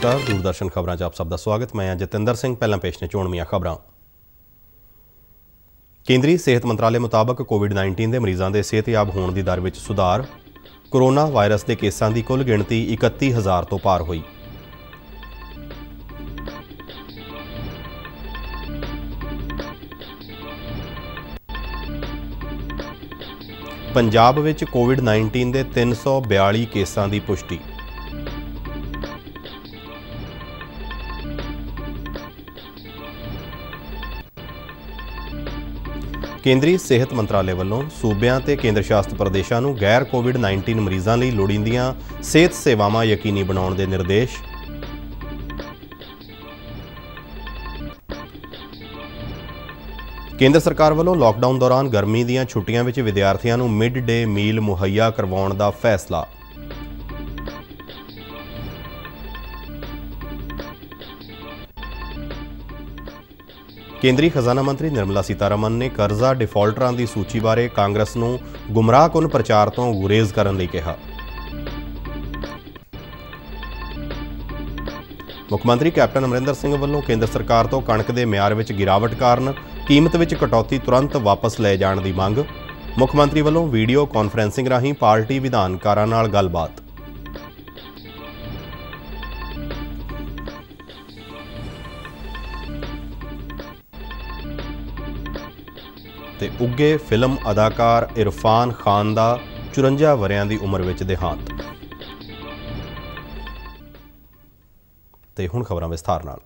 ਨਮਸਕਾਰ ਦੂਰਦਰਸ਼ਨ ਖਬਰਾਂ 'ਚ ਆਪ ਸਭ ਦਾ ਸਵਾਗਤ ਮੈਂ ਹਾਂ ਜਤਿੰਦਰ ਸਿੰਘ ਪਹਿਲਾਂ ਪੇਸ਼ ਨੇ ਚੋਣਵੀਆਂ ਖਬਰਾਂ ਕੇਂਦਰੀ ਸਿਹਤ ਮੰਤਰਾਲੇ ਮੁਤਾਬਕ ਕੋਵਿਡ-19 ਦੇ ਮਰੀਜ਼ਾਂ ਦੇ ਸਿਹਤਯਾਬ ਹੋਣ ਦੀ ਦਰ ਵਿੱਚ ਸੁਧਾਰ ਕੋਰੋਨਾ ਵਾਇਰਸ ਦੇ ਕੇਸਾਂ ਦੀ ਕੁੱਲ ਗਿਣਤੀ 31000 ਤੋਂ ਪਾਰ ਹੋਈ ਪੰਜਾਬ ਵਿੱਚ ਕੋਵਿਡ-19 ਦੇ 342 ਕੇਸਾਂ ਦੀ ਪੁਸ਼ਟੀ ਕੇਂਦਰੀ ਸਿਹਤ ਮੰਤਰਾਲੇ ਵੱਲੋਂ ਸੂਬਿਆਂ ਤੇ ਕੇਂਦਰ ਸ਼ਾਸਿਤ ਪ੍ਰਦੇਸ਼ਾਂ ਨੂੰ ਗੈਰ ਕੋਵਿਡ-19 ਮਰੀਜ਼ਾਂ ਲਈ ਲੋੜੀਂਦੀਆਂ ਸਿਹਤ ਸੇਵਾਵਾਂ ਯਕੀਨੀ ਬਣਾਉਣ ਦੇ ਨਿਰਦੇਸ਼ ਕੇਂਦਰ ਸਰਕਾਰ ਵੱਲੋਂ ਲਾਕਡਾਊਨ ਦੌਰਾਨ ਗਰਮੀ ਦੀਆਂ ਛੁੱਟੀਆਂ ਵਿੱਚ ਵਿਦਿਆਰਥੀਆਂ ਨੂੰ ਮਿਡ ਡੇ ਮੀਲ ਮੁਹੱਈਆ ਕਰਵਾਉਣ ਦਾ ਫੈਸਲਾ ਕੇਂਦਰੀ ਖਜ਼ਾਨਾ ਮੰਤਰੀ ਨਿਰਮਲਾ ਸੀਤਾਰਮਨ ਨੇ ਕਰਜ਼ਾ ਡਿਫਾਲਟਰਾਂ ਦੀ ਸੂਚੀ ਬਾਰੇ ਕਾਂਗਰਸ ਨੂੰ ਗੁੰਮਰਾਹਕੁਨ ਪ੍ਰਚਾਰ ਤੋਂ ਗੁਰੇਜ਼ ਕਰਨ ਲਈ ਕਿਹਾ ਮੁੱਖ ਮੰਤਰੀ ਕੈਪਟਨ ਅਮਰਿੰਦਰ ਸਿੰਘ ਵੱਲੋਂ ਕੇਂਦਰ ਸਰਕਾਰ ਤੋਂ ਕਣਕ ਦੇ ਮਿਆਰ ਵਿੱਚ ਗਿਰਾਵਟ ਕਾਰਨ ਕੀਮਤ ਵਿੱਚ ਕਟੌਤੀ ਤੁਰੰਤ ਵਾਪਸ ਲਏ ਜਾਣ ਦੀ ਮੰਗ ਮੁੱਖ ਮੰਤਰੀ ਵੱਲੋਂ ਵੀਡੀਓ ਕਾਨਫਰੈਂਸਿੰਗ ਰਾਹੀਂ ਪਾਰਟੀ ਵਿਧਾਨਕਾਰਾਂ ਨਾਲ ਗੱਲਬਾਤ ਉੱਗੇ ਫਿਲਮ ਅਦਾਕਾਰ ਇਰਫਾਨ ਖਾਨ ਦਾ 54 ਵਰਿਆਂ ਦੀ ਉਮਰ ਵਿੱਚ ਦੇਹਾਂਤ ਤੇ ਹੁਣ ਖਬਰਾਂ ਵਿਸਥਾਰ ਨਾਲ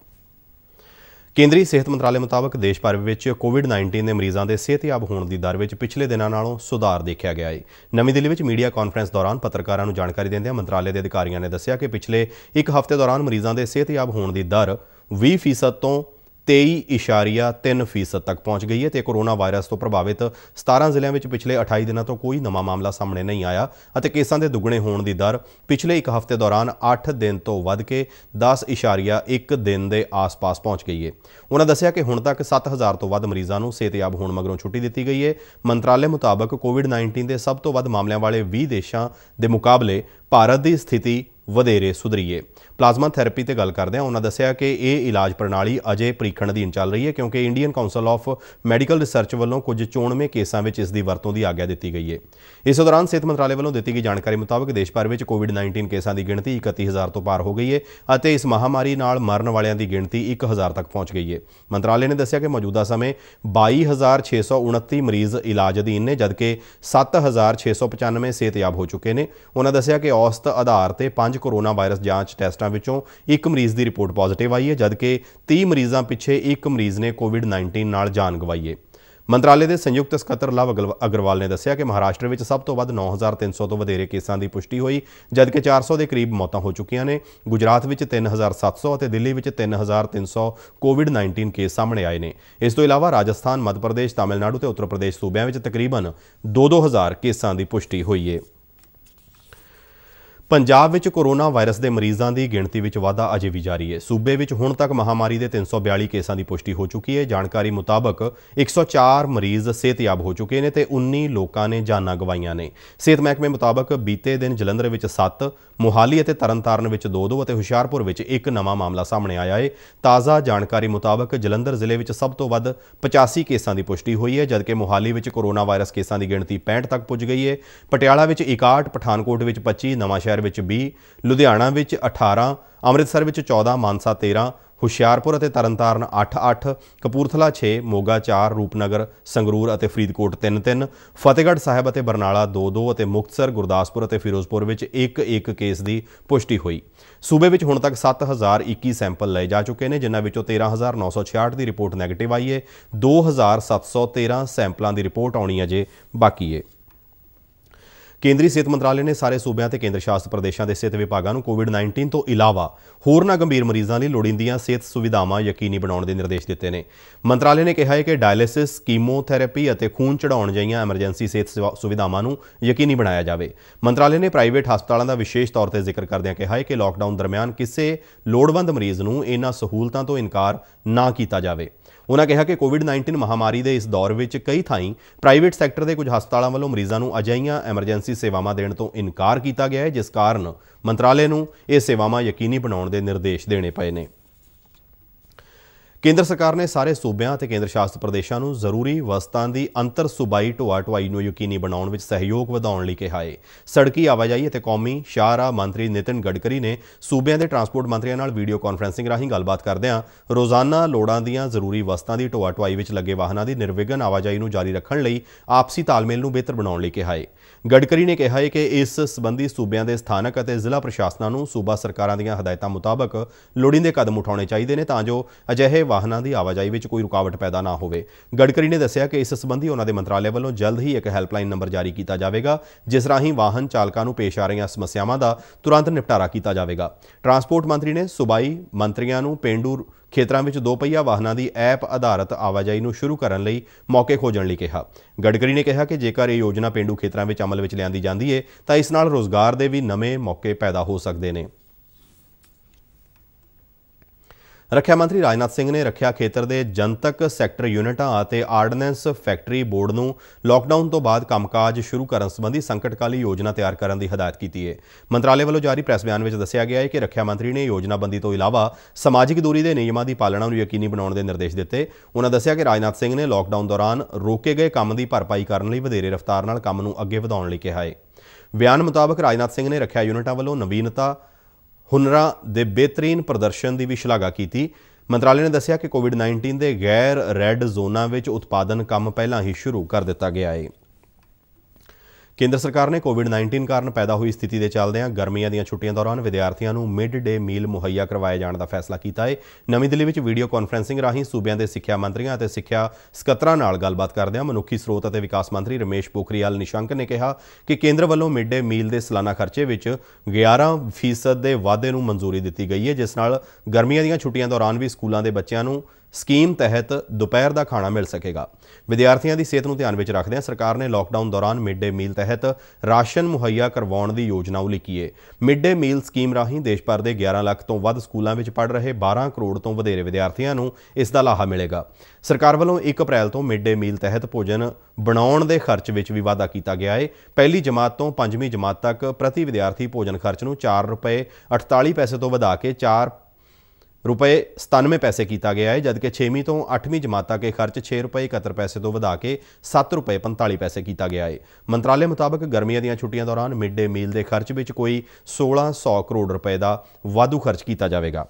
ਕੇਂਦਰੀ ਸਿਹਤ ਮੰਤਰਾਲੇ ਮੁਤਾਬਕ ਦੇਸ਼ ਭਰ ਵਿੱਚ ਕੋਵਿਡ-19 ਦੇ ਮਰੀਜ਼ਾਂ ਦੇ ਸਿਹਤਯਾਬ ਹੋਣ ਦੀ ਦਰ ਵਿੱਚ ਪਿਛਲੇ ਦਿਨਾਂ ਨਾਲੋਂ ਸੁਧਾਰ ਦੇਖਿਆ ਗਿਆ ਹੈ। ਨਵੀਂ ਦਿੱਲੀ ਵਿੱਚ ਮੀਡੀਆ ਕਾਨਫਰੰਸ ਦੌਰਾਨ ਪੱਤਰਕਾਰਾਂ ਨੂੰ ਜਾਣਕਾਰੀ ਦਿੰਦਿਆਂ ਮੰਤਰਾਲੇ ਦੇ ਅਧਿਕਾਰੀਆਂ ਨੇ ਦੱਸਿਆ ਕਿ ਪਿਛਲੇ ਇੱਕ ਹਫ਼ਤੇ ਦੌਰਾਨ ਮਰੀਜ਼ਾਂ ਦੇ ਸਿਹਤਯਾਬ ਹੋਣ ਦੀ ਦਰ 20% ਤੋਂ 23.3% ਤੱਕ ਪਹੁੰਚ ਗਈ ਹੈ ਤੇ ਕੋਰੋਨਾ ਵਾਇਰਸ ਤੋਂ ਪ੍ਰਭਾਵਿਤ 17 ਜ਼ਿਲ੍ਹਿਆਂ ਵਿੱਚ ਪਿਛਲੇ 28 ਦਿਨਾਂ ਤੋਂ ਕੋਈ ਨਵਾਂ ਮਾਮਲਾ ਸਾਹਮਣੇ ਨਹੀਂ ਆਇਆ ਅਤੇ ਕੇਸਾਂ ਦੇ ਦੁੱਗਣੇ ਹੋਣ ਦੀ ਦਰ ਪਿਛਲੇ ਇੱਕ ਹਫ਼ਤੇ ਦੌਰਾਨ 8 ਦਿਨ ਤੋਂ ਵੱਧ ਕੇ 10.1 ਦਿਨ ਦੇ ਆਸ-ਪਾਸ ਪਹੁੰਚ ਗਈ ਹੈ ਉਹਨਾਂ ਦੱਸਿਆ ਕਿ ਹੁਣ ਤੱਕ 7000 ਤੋਂ ਵੱਧ ਮਰੀਜ਼ਾਂ ਨੂੰ ਸਿਹਤਯਾਬ ਹੋਣ ਮਗਰੋਂ ਛੁੱਟੀ ਦਿੱਤੀ ਗਈ ਹੈ ਮੰਤਰਾਲੇ ਮੁਤਾਬਕ ਕੋਵਿਡ-19 ਦੇ ਸਭ ਤੋਂ ਵੱਧ ਮਾਮਲਿਆਂ ਵਾਲੇ 20 ਦੇਸ਼ਾਂ ਦੇ ਮੁਕਾਬਲੇ ਭਾਰਤ ਦੀ ਸਥਿਤੀ ਵਧੇਰੇ ਸੁਧਰੀਏ ਪਲਾਜ਼ਮਾ ਥੈਰੇਪੀ ਤੇ ਗੱਲ ਕਰਦੇ ਆ ਉਹਨਾਂ ਦੱਸਿਆ ਕਿ ਇਹ ਇਲਾਜ ਪ੍ਰਣਾਲੀ ਅਜੇ ਪ੍ਰੀਖਣ ਦੀ ਚੱਲ ਰਹੀ ਹੈ ਕਿਉਂਕਿ Indian Council of Medical Research ਵੱਲੋਂ ਕੁਝ ਚੋਣਵੇਂ ਕੇਸਾਂ ਵਿੱਚ ਇਸ ਦੀ ਵਰਤੋਂ ਦੀ ਆਗਿਆ ਦਿੱਤੀ ਗਈ ਹੈ ਇਸ ਦੌਰਾਨ ਸਿਹਤ ਮੰਤਰਾਲੇ ਵੱਲੋਂ ਦਿੱਤੀ ਗਈ ਜਾਣਕਾਰੀ ਮੁਤਾਬਕ ਦੇਸ਼ ਭਰ ਵਿੱਚ ਕੋਵਿਡ-19 ਕੇਸਾਂ ਦੀ ਗਿਣਤੀ 31000 ਤੋਂ ਪਾਰ ਹੋ ਗਈ ਹੈ ਅਤੇ ਇਸ ਮਹਾਮਾਰੀ ਨਾਲ ਮਰਨ ਵਾਲਿਆਂ ਦੀ ਗਿਣਤੀ 1000 ਤੱਕ ਪਹੁੰਚ ਗਈ ਹੈ ਮੰਤਰਾਲੇ ਨੇ ਦੱਸਿਆ ਕਿ ਮੌਜੂਦਾ ਸਮੇਂ 22629 ਮਰੀਜ਼ ਇਲਾਜ ਅਧੀਨ ਨੇ ਜਦਕਿ 7695 ਸਿਹਤਯਾਬ ਹੋ ਚੁੱਕੇ ਨੇ ਉਹਨਾਂ ਦੱਸਿਆ ਕਿ ਔਸਤ ਆਧਾਰ ਤੇ 5 ਪੰਜ ਕੋਰੋਨਾ ਵਾਇਰਸ ਜਾਂਚ ਟੈਸਟਾਂ ਵਿੱਚੋਂ ਇੱਕ ਮਰੀਜ਼ ਦੀ ਰਿਪੋਰਟ ਪੋਜ਼ਿਟਿਵ ਆਈ ਹੈ ਜਦਕਿ 30 ਮਰੀਜ਼ਾਂ ਪਿੱਛੇ ਇੱਕ ਮਰੀਜ਼ ਨੇ ਕੋਵਿਡ-19 ਨਾਲ ਜਾਨ ਗਵਾਈ ਹੈ ਮੰਤਰਾਲੇ ਦੇ ਸੰਯੁਕਤ ਸਕੱਤਰ ਲਵ ਅਗਰਵਾਲ ਨੇ ਦੱਸਿਆ ਕਿ ਮਹਾਰਾਸ਼ਟਰ ਵਿੱਚ ਸਭ ਤੋਂ ਵੱਧ 9300 ਤੋਂ ਵਧੇਰੇ ਕੇਸਾਂ ਦੀ ਪੁਸ਼ਟੀ ਹੋਈ ਜਦਕਿ 400 ਦੇ ਕਰੀਬ ਮੌਤਾਂ ਹੋ ਚੁੱਕੀਆਂ ਨੇ ਗੁਜਰਾਤ ਵਿੱਚ 3700 ਅਤੇ ਦਿੱਲੀ ਵਿੱਚ 3300 ਕੋਵਿਡ-19 ਕੇਸ ਸਾਹਮਣੇ ਆਏ ਨੇ ਇਸ ਤੋਂ ਇਲਾਵਾ ਰਾਜਸਥਾਨ ਮੱਧ ਪ੍ਰਦੇਸ਼ ਤਾਮਿਲਨਾਡੂ ਤੇ ਉੱਤਰ ਪ੍ਰਦੇਸ਼ ਸੂਬਿਆਂ ਵਿੱਚ ਤਕਰੀਬਨ 2-2000 ਕੇਸਾਂ ਦੀ ਪੁਸ਼ਟੀ ਹੋਈ ਹੈ ਪੰਜਾਬ ਵਿੱਚ ਕੋਰੋਨਾ ਵਾਇਰਸ ਦੇ ਮਰੀਜ਼ਾਂ ਦੀ ਗਿਣਤੀ ਵਿੱਚ ਵਾਧਾ ਅਜੇ ਵੀ ਜਾਰੀ ਹੈ ਸੂਬੇ ਵਿੱਚ ਹੁਣ ਤੱਕ ਮਹਾਮਾਰੀ ਦੇ 342 ਕੇਸਾਂ ਦੀ ਪੁਸ਼ਟੀ ਹੋ ਚੁੱਕੀ ਹੈ ਜਾਣਕਾਰੀ ਮੁਤਾਬਕ 104 ਮਰੀਜ਼ ਸਿਹਤਯਾਬ ਹੋ ਚੁੱਕੇ ਨੇ ਤੇ 19 ਲੋਕਾਂ ਨੇ ਜਾਨਾਂ ਗਵਾਈਆਂ ਨੇ ਸਿਹਤ ਮਹਿਕਮੇ ਮੁਤਾਬਕ ਬੀਤੇ ਦਿਨ ਜਲੰਧਰ ਵਿੱਚ 7 ਮੋਹਾਲੀ ਅਤੇ ਤਰਨਤਾਰਨ ਵਿੱਚ 2-2 ਅਤੇ ਹੁਸ਼ਿਆਰਪੁਰ ਵਿੱਚ ਇੱਕ ਨਵਾਂ ਮਾਮਲਾ ਸਾਹਮਣੇ ਆਇਆ ਹੈ ਤਾਜ਼ਾ ਜਾਣਕਾਰੀ ਮੁਤਾਬਕ ਜਲੰਧਰ ਜ਼ਿਲ੍ਹੇ ਵਿੱਚ ਸਭ ਤੋਂ ਵੱਧ 85 ਕੇਸਾਂ ਦੀ ਪੁਸ਼ਟੀ ਹੋਈ ਹੈ ਜਦਕਿ ਮੋਹਾਲੀ ਵਿੱਚ ਕੋਰੋਨਾ ਵਾਇਰਸ ਕੇਸਾਂ ਦੀ ਗਿਣਤੀ 65 ਤੱਕ ਪੁੱਜ ਗਈ ਹੈ ਪਟਿਆਲਾ ਵਿੱਚ 61 ਪਠਾਨਕੋਟ ਵਿੱਚ 25 ਨਵਾਂ ਸ਼ਹਿਰ ਵਿੱਚ 20 ਲੁਧਿਆਣਾ ਵਿੱਚ 18 ਅੰਮ੍ਰਿਤਸਰ ਵਿੱਚ 14 ਮਾਨਸਾ 13 ਹੁਸ਼ਿਆਰਪੁਰ ਅਤੇ ਤਰਨਤਾਰਨ 8-8 ਕਪੂਰਥਲਾ 6 ਮੋਗਾ 4 ਰੂਪਨਗਰ ਸੰਗਰੂਰ ਅਤੇ ਫਰੀਦਕੋਟ 3-3 ਫਤਿਹਗੜ੍ਹ ਸਾਹਿਬ ਅਤੇ ਬਰਨਾਲਾ 2-2 ਅਤੇ ਮੁਕਤਸਰ ਗੁਰਦਾਸਪੁਰ ਅਤੇ ਫਿਰੋਜ਼ਪੁਰ ਵਿੱਚ 1-1 ਕੇਸ ਦੀ ਪੁਸ਼ਟੀ ਹੋਈ ਸੂਬੇ ਵਿੱਚ ਹੁਣ ਤੱਕ 7021 ਸੈਂਪਲ ਲਏ ਜਾ ਚੁੱਕੇ ਨੇ ਜਿਨ੍ਹਾਂ ਵਿੱਚੋਂ 13966 ਦੀ ਰਿਪੋਰਟ ਨੈਗੇਟਿਵ ਆਈ ਹੈ 2713 ਸੈਂਪਲਾਂ ਦੀ ਰਿਪੋਰਟ ਆਉਣੀ ਅਜੇ ਬਾਕੀ ਹੈ ਕੇਂਦਰੀ ਸਿਹਤ ਮੰਤਰਾਲੇ ਨੇ ਸਾਰੇ ਸੂਬਿਆਂ ਤੇ ਕੇਂਦਰ ਸ਼ਾਸਿਤ ਪ੍ਰਦੇਸ਼ਾਂ ਦੇ ਸਿਹਤ ਵਿਭਾਗਾਂ ਨੂੰ ਕੋਵਿਡ-19 ਤੋਂ ਇਲਾਵਾ ਹੋਰ ਨਾ ਗੰਭੀਰ ਮਰੀਜ਼ਾਂ ਲਈ ਲੋੜੀਂਦੀਆਂ ਸਿਹਤ ਸੁਵਿਧਾਵਾਂ ਯਕੀਨੀ ਬਣਾਉਣ ਦੇ ਨਿਰਦੇਸ਼ ਦਿੱਤੇ ਨੇ ਮੰਤਰਾਲੇ ਨੇ ਕਿਹਾ ਹੈ ਕਿ ਡਾਇਲਿਸਿਸ ਕੀਮੋਥੈਰੇਪੀ ਅਤੇ ਖੂਨ ਚੜਾਉਣ ਜਿਹੀਆਂ ਐਮਰਜੈਂਸੀ ਸਿਹਤ ਸੁਵਿਧਾਵਾਂ ਨੂੰ ਯਕੀਨੀ ਬਣਾਇਆ ਜਾਵੇ ਮੰਤਰਾਲੇ ਨੇ ਪ੍ਰਾਈਵੇਟ ਹਸਪਤਾਲਾਂ ਦਾ ਵਿਸ਼ੇਸ਼ ਤੌਰ ਤੇ ਜ਼ਿਕਰ ਕਰਦਿਆਂ ਕਿਹਾ ਹੈ ਕਿ ਲਾਕਡਾਊਨ ਦਰਮਿਆਨ ਕਿਸੇ ਲੋੜਵੰਦ ਮਰੀਜ਼ ਨੂੰ ਇਹਨਾਂ ਸਹੂਲਤਾਂ ਤੋਂ ਇਨਕਾਰ ਨਾ ਕੀਤਾ ਜਾਵੇ ਉਹਨਾਂ ਕਿਹਾ ਕਿ ਕੋਵਿਡ-19 ਮਹਾਮਾਰੀ ਦੇ ਇਸ ਦੌਰ ਵਿੱਚ ਕਈ ਥਾਈਂ ਪ੍ਰਾਈਵੇਟ ਸੈਕਟਰ ਦੇ ਕੁਝ ਹਸਪਤਾਲਾਂ ਵੱਲੋਂ ਮਰੀਜ਼ਾਂ ਨੂੰ ਅਜਈਆਂ ਐਮਰਜੈਂਸੀ ਸੇਵਾਵਾਂ ਦੇਣ ਤੋਂ ਇਨਕਾਰ ਕੀਤਾ ਗਿਆ ਹੈ ਜਿਸ ਕਾਰਨ ਮੰਤਰਾਲੇ ਨੂੰ ਇਹ ਸੇਵਾਵਾਂ ਯਕੀਨੀ ਬਣਾਉਣ ਦੇ ਨਿਰਦੇਸ਼ ਦੇਣੇ ਪਏ ਨੇ ਕੇਂਦਰ ਸਰਕਾਰ ਨੇ ਸਾਰੇ ਸੂਬਿਆਂ ਅਤੇ ਕੇਂਦਰ ਸ਼ਾਸਿਤ ਪ੍ਰਦੇਸ਼ਾਂ ਨੂੰ ਜ਼ਰੂਰੀ ਵਸਤਾਂ ਦੀ ਅੰਤਰ ਸੂਬਾਈ ਢੋਆ-ਢੁਆਈ ਨੂੰ ਯਕੀਨੀ ਬਣਾਉਣ ਵਿੱਚ ਸਹਿਯੋਗ ਵਧਾਉਣ ਲਈ ਕਿਹਾ ਹੈ। ਸੜਕੀ ਆਵਾਜਾਈ ਅਤੇ ਕੌਮੀ ਸ਼ਾਹਰਾ ਮੰਤਰੀ ਨਿਤਿਨ ਗਡਕਰੀ ਨੇ ਸੂਬਿਆਂ ਦੇ ਟਰਾਂਸਪੋਰਟ ਮੰਤਰੀਆਂ ਨਾਲ ਵੀਡੀਓ ਕਾਨਫਰੈਂਸਿੰਗ ਰਾਹੀਂ ਗੱਲਬਾਤ ਕਰਦਿਆਂ ਰੋਜ਼ਾਨਾ ਲੋੜਾਂ ਦੀਆਂ ਜ਼ਰੂਰੀ ਵਸਤਾਂ ਦੀ ਢੋਆ-ਢੁਆਈ ਵਿੱਚ ਲੱਗੇ ਵਾਹਨਾਂ ਦੀ ਨਿਰਵਿਘਨ ਆਵਾਜਾਈ ਨੂੰ ਜਾਰੀ ਰੱਖਣ ਲਈ ਆਪਸੀ ਤਾਲਮੇਲ ਨੂੰ ਬਿਹਤਰ ਬਣਾਉਣ ਲਈ ਕਿਹਾ ਹੈ। ਗਡਕਰੀ ਨੇ ਕਿਹਾ ਹੈ ਕਿ ਇਸ ਸਬੰਧੀ ਸੂਬਿਆਂ ਦੇ ਸਥਾਨਕ ਅਤੇ ਜ਼ਿਲ੍ਹਾ ਪ੍ਰਸ਼ਾਸਨਾਂ ਨੂੰ ਸੂਬਾ ਸਰਕਾਰਾਂ ਦੀਆਂ ਹਦਾਇਤਾਂ ਮੁਤਾਬਕ ਲੋੜੀਂਦੇ ਕਦਮ ਉਠਾਉਣੇ ਚਾਹੀਦੇ ਨੇ ਤਾਂ ਜੋ ਅਜਿਹੇ ਵਾਹਨਾਂ ਦੀ ਆਵਾਜਾਈ ਵਿੱਚ ਕੋਈ ਰੁਕਾਵਟ ਪੈਦਾ ਨਾ ਹੋਵੇ ਗਡਕਰੀ ਨੇ ਦੱਸਿਆ ਕਿ ਇਸ ਸੰਬੰਧੀ ਉਹਨਾਂ ਦੇ ਮੰਤਰਾਲੇ ਵੱਲੋਂ ਜਲਦ ਹੀ ਇੱਕ ਹੈਲਪਲਾਈਨ ਨੰਬਰ ਜਾਰੀ ਕੀਤਾ ਜਾਵੇਗਾ ਜਿਸ ਰਾਹੀਂ ਵਾਹਨ ਚਾਲਕਾਂ ਨੂੰ ਪੇਸ਼ ਆ ਰਹੀਆਂ ਸਮੱਸਿਆਵਾਂ ਦਾ ਤੁਰੰਤ ਨਿਪਟਾਰਾ ਕੀਤਾ ਜਾਵੇਗਾ ਟਰਾਂਸਪੋਰਟ ਮੰਤਰੀ ਨੇ ਸੁਬਾਈ ਮੰਤਰੀਆਂ ਨੂੰ ਪੇਂਡੂ ਖੇਤਰਾਂ ਵਿੱਚ ਦੋ ਪਹੀਆ ਵਾਹਨਾਂ ਦੀ ਐਪ ਆਧਾਰਿਤ ਆਵਾਜਾਈ ਨੂੰ ਸ਼ੁਰੂ ਕਰਨ ਲਈ ਮੌਕੇ ਖੋਜਣ ਲਈ ਕਿਹਾ ਗਡਕਰੀ ਨੇ ਕਿਹਾ ਕਿ ਜੇਕਰ ਇਹ ਯੋਜਨਾ ਪੇਂਡੂ ਖੇਤਰਾਂ ਵਿੱਚ ਅਮਲ ਵਿੱਚ ਲਿਆਂਦੀ ਜਾਂਦੀ ਹੈ ਤਾਂ ਇਸ ਨਾਲ ਰੋਜ਼ਗਾਰ ਦੇ ਵੀ ਨਵੇਂ ਮੌਕੇ ਪੈਦਾ ਹੋ ਸਕਦੇ ਨੇ ਰੱਖਿਆ ਮੰਤਰੀ ਰਾਜਨਾਥ ਸਿੰਘ ਨੇ ਰੱਖਿਆ ਖੇਤਰ ਦੇ ਜਨਤਕ ਸੈਕਟਰ ਯੂਨਿਟਾਂ ਅਤੇ ਆਰਡੀਨੈਂਸ ਫੈਕਟਰੀ ਬੋਰਡ ਨੂੰ ਲਾਕਡਾਊਨ ਤੋਂ ਬਾਅਦ ਕੰਮਕਾਜ ਸ਼ੁਰੂ ਕਰਨ ਸੰਬੰਧੀ ਸੰਕਟਕਾਲੀ ਯੋਜਨਾ ਤਿਆਰ ਕਰਨ ਦੀ ਹਦਾਇਤ ਕੀਤੀ ਹੈ ਮੰਤਰਾਲੇ ਵੱਲੋਂ ਜਾਰੀ ਪ੍ਰੈਸ ਬਿਆਨ ਵਿੱਚ ਦੱਸਿਆ ਗਿਆ ਹੈ ਕਿ ਰੱਖਿਆ ਮੰਤਰੀ ਨੇ ਯੋਜਨਾਬੰਦੀ ਤੋਂ ਇਲਾਵਾ ਸਮਾਜਿਕ ਦੂਰੀ ਦੇ ਨਿਯਮਾਂ ਦੀ ਪਾਲਣਾ ਨੂੰ ਯਕੀਨੀ ਬਣਾਉਣ ਦੇ ਨਿਰਦੇਸ਼ ਦਿੱਤੇ ਉਹਨਾਂ ਦੱਸਿਆ ਕਿ ਰਾਜਨਾਥ ਸਿੰਘ ਨੇ ਲਾਕਡਾਊਨ ਦੌਰਾਨ ਰੋਕੇ ਗਏ ਕੰਮ ਦੀ ਭਰਪਾਈ ਕਰਨ ਲਈ ਵਧੇਰੇ ਰਫ਼ਤਾਰ ਨਾਲ ਕੰਮ ਨੂੰ ਅੱਗੇ ਵਧਾਉਣ ਲਈ ਕਿਹਾ ਹੈ ਬਿਆਨ ਮੁਤਾਬਕ ਰਾਜਨਾਥ ਸਿੰਘ ਨੇ ਰੱਖਿਆ ਯੂਨਿਟਾਂ ਵੱਲੋਂ ਨਵੀਨਤਾ ਹੁਨਰਾਂ ਦੇ ਬਿਹਤਰੀਨ ਪ੍ਰਦਰਸ਼ਨ ਦੀ ਵੀ ਸ਼ਲਾਘਾ ਕੀਤੀ ਮੰਤਰਾਲੇ ਨੇ ਦੱਸਿਆ ਕਿ ਕੋਵਿਡ-19 ਦੇ ਗੈਰ ਰੈੱਡ ਜ਼ੋਨਾਂ ਵਿੱਚ ਉਤਪਾਦਨ ਕੰਮ ਪਹਿਲਾਂ ਹੀ ਸ਼ੁਰੂ ਕਰ ਦਿੱਤਾ ਗਿਆ ਹੈ ਕੇਂਦਰ ਸਰਕਾਰ ਨੇ ਕੋਵਿਡ-19 ਕਾਰਨ ਪੈਦਾ ਹੋਈ ਸਥਿਤੀ ਦੇ ਚੱਲਦਿਆਂ ਗਰਮੀਆਂ ਦੀਆਂ ਛੁੱਟੀਆਂ ਦੌਰਾਨ ਵਿਦਿਆਰਥੀਆਂ ਨੂੰ ਮਿਡ ਡੇ ਮੀਲ ਮੁਹੱਈਆ ਕਰਵਾਏ ਜਾਣ ਦਾ ਫੈਸਲਾ ਕੀਤਾ ਹੈ ਨਵੀਂ ਦਿੱਲੀ ਵਿੱਚ ਵੀਡੀਓ ਕਾਨਫਰੈਂਸਿੰਗ ਰਾਹੀਂ ਸੂਬਿਆਂ ਦੇ ਸਿੱਖਿਆ ਮੰਤਰੀਆਂ ਅਤੇ ਸਿੱਖਿਆ ਸਕੱਤਰਾਂ ਨਾਲ ਗੱਲਬਾਤ ਕਰਦਿਆਂ ਮਨੁੱਖੀ ਸਰੋਤ ਅਤੇ ਵਿਕਾਸ ਮੰਤਰੀ ਰਮੇਸ਼ ਪੋਖਰੀਆਲ ਨਿਸ਼ੰਕ ਨੇ ਕਿਹਾ ਕਿ ਕੇਂਦਰ ਵੱਲੋਂ ਮਿਡ ਡੇ ਮੀਲ ਦੇ ਸਾਲਾਨਾ ਖਰਚੇ ਵਿੱਚ 11% ਦੇ ਵਾਧੇ ਨੂੰ ਮਨਜ਼ੂਰੀ ਦਿੱਤੀ ਗਈ ਹੈ ਜਿਸ ਨਾਲ ਗਰਮੀਆਂ ਦੀਆਂ ਛੁੱਟੀਆਂ ਦੌਰਾਨ ਵੀ ਸਕੂਲਾਂ ਦੇ ਬੱਚਿਆਂ ਨੂੰ ਸਕੀਮ ਤਹਿਤ ਦੁਪਹਿਰ ਦਾ ਖਾਣਾ ਮਿਲ ਸਕੇਗਾ ਵਿਦਿਆਰਥੀਆਂ ਦੀ ਸਿਹਤ ਨੂੰ ਧਿਆਨ ਵਿੱਚ ਰੱਖਦਿਆਂ ਸਰਕਾਰ ਨੇ ਲਾਕਡਾਊਨ ਦੌਰਾਨ ਮਿਡਡੇ ਮੀਲ ਤਹਿਤ ਰਾਸ਼ਨ ਮੁਹੱਈਆ ਕਰਵਾਉਣ ਦੀ ਯੋਜਨਾ ਉਲੀਕੀ ਹੈ ਮਿਡਡੇ ਮੀਲ ਸਕੀਮ ਰਾਹੀਂ ਦੇਸ਼ ਭਰ ਦੇ 11 ਲੱਖ ਤੋਂ ਵੱਧ ਸਕੂਲਾਂ ਵਿੱਚ ਪੜ੍ਹ ਰਹੇ 12 ਕਰੋੜ ਤੋਂ ਵਧੇਰੇ ਵਿਦਿਆਰਥੀਆਂ ਨੂੰ ਇਸ ਦਾ ਲਾਹਾ ਮਿਲੇਗਾ ਸਰਕਾਰ ਵੱਲੋਂ 1 ਅਪ੍ਰੈਲ ਤੋਂ ਮਿਡਡੇ ਮੀਲ ਤਹਿਤ ਭੋਜਨ ਬਣਾਉਣ ਦੇ ਖਰਚ ਵਿੱਚ ਵੀ ਵਾਧਾ ਕੀਤਾ ਗਿਆ ਹੈ ਪਹਿਲੀ ਜਮਾਤ ਤੋਂ 5ਵੀਂ ਜਮਾਤ ਤੱਕ ਪ੍ਰਤੀ ਵਿਦਿਆਰਥੀ ਭੋਜਨ ਖਰਚ ਨੂੰ 4 ਰੁਪਏ 48 ਪੈਸੇ ਤੋਂ ਵਧਾ ਕੇ 4 ਰੁਪਏ 97 ਪੈਸੇ ਕੀਤਾ ਗਿਆ ਹੈ ਜਦਕਿ 6ਵੀਂ ਤੋਂ 8ਵੀਂ ਜਮਾਤਾਂ ਕੇ ਖਰਚ 6 ਰੁਪਏ 71 ਪੈਸੇ ਤੋਂ ਵਧਾ ਕੇ 7 ਰੁਪਏ 45 ਪੈਸੇ ਕੀਤਾ ਗਿਆ ਹੈ ਮੰਤਰਾਲੇ ਮੁਤਾਬਕ ਗਰਮੀਆਂ ਦੀਆਂ ਛੁੱਟੀਆਂ ਦੌਰਾਨ ਮਿਡ ਡੇ ਮੀਲ ਦੇ ਖਰਚ ਵਿੱਚ ਕੋਈ 1600 ਕਰੋੜ ਰੁਪਏ ਦਾ ਵਾਧੂ ਖਰਚ ਕੀਤਾ ਜਾਵੇਗਾ